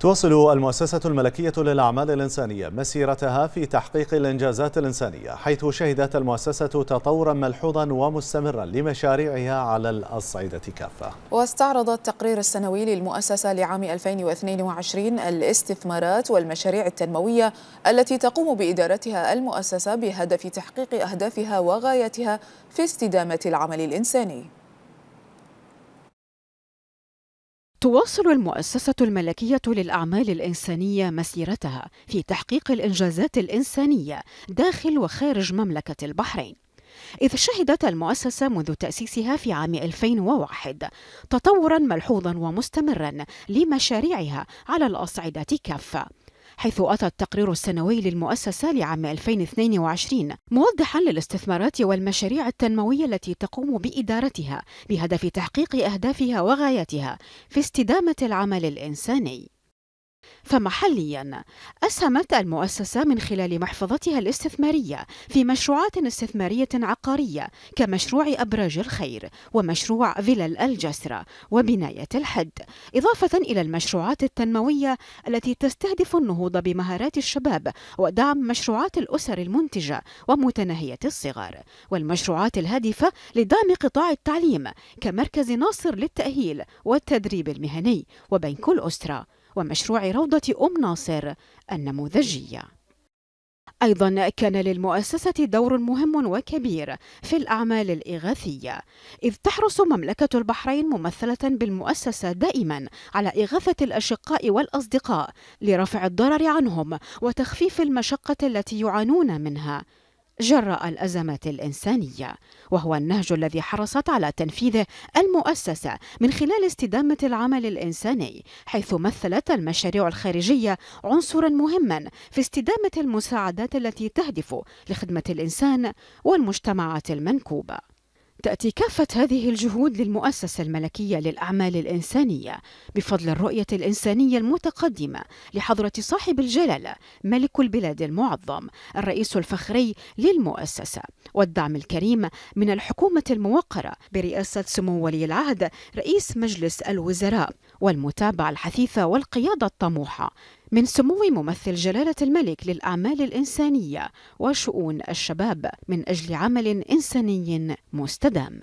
تواصل المؤسسة الملكية للأعمال الإنسانية مسيرتها في تحقيق الإنجازات الإنسانية حيث شهدت المؤسسة تطورا ملحوظا ومستمرا لمشاريعها على الأصعدة كافة واستعرض التقرير السنوي للمؤسسة لعام 2022 الاستثمارات والمشاريع التنموية التي تقوم بإدارتها المؤسسة بهدف تحقيق أهدافها وغاياتها في استدامة العمل الإنساني تواصل المؤسسة الملكية للأعمال الإنسانية مسيرتها في تحقيق الإنجازات الإنسانية داخل وخارج مملكة البحرين. إذ شهدت المؤسسة منذ تأسيسها في عام 2001 تطورا ملحوظا ومستمرا لمشاريعها على الأصعدة كافة حيث أتى التقرير السنوي للمؤسسة لعام 2022 موضحا للاستثمارات والمشاريع التنموية التي تقوم بإدارتها بهدف تحقيق أهدافها وغاياتها في استدامة العمل الإنساني فمحليا أسهمت المؤسسة من خلال محفظتها الاستثمارية في مشروعات استثمارية عقارية كمشروع أبراج الخير ومشروع فيلل الجسرة وبناية الحد إضافة إلى المشروعات التنموية التي تستهدف النهوض بمهارات الشباب ودعم مشروعات الأسر المنتجة ومتناهية الصغر والمشروعات الهادفة لدعم قطاع التعليم كمركز ناصر للتأهيل والتدريب المهني وبنك الأسرة ومشروع روضة أم ناصر النموذجية أيضا كان للمؤسسة دور مهم وكبير في الأعمال الإغاثية إذ تحرص مملكة البحرين ممثلة بالمؤسسة دائما على إغاثة الأشقاء والأصدقاء لرفع الضرر عنهم وتخفيف المشقة التي يعانون منها جراء الأزمات الإنسانية وهو النهج الذي حرصت على تنفيذه المؤسسة من خلال استدامة العمل الإنساني حيث مثلت المشاريع الخارجية عنصرا مهما في استدامة المساعدات التي تهدف لخدمة الإنسان والمجتمعات المنكوبة تأتي كافة هذه الجهود للمؤسسة الملكية للأعمال الإنسانية بفضل الرؤية الإنسانية المتقدمة لحضرة صاحب الجلالة ملك البلاد المعظم الرئيس الفخري للمؤسسة والدعم الكريم من الحكومة الموقرة برئاسة سمو ولي العهد رئيس مجلس الوزراء والمتابعة الحثيثة والقيادة الطموحة من سمو ممثل جلالة الملك للأعمال الإنسانية وشؤون الشباب من أجل عمل إنساني مستدام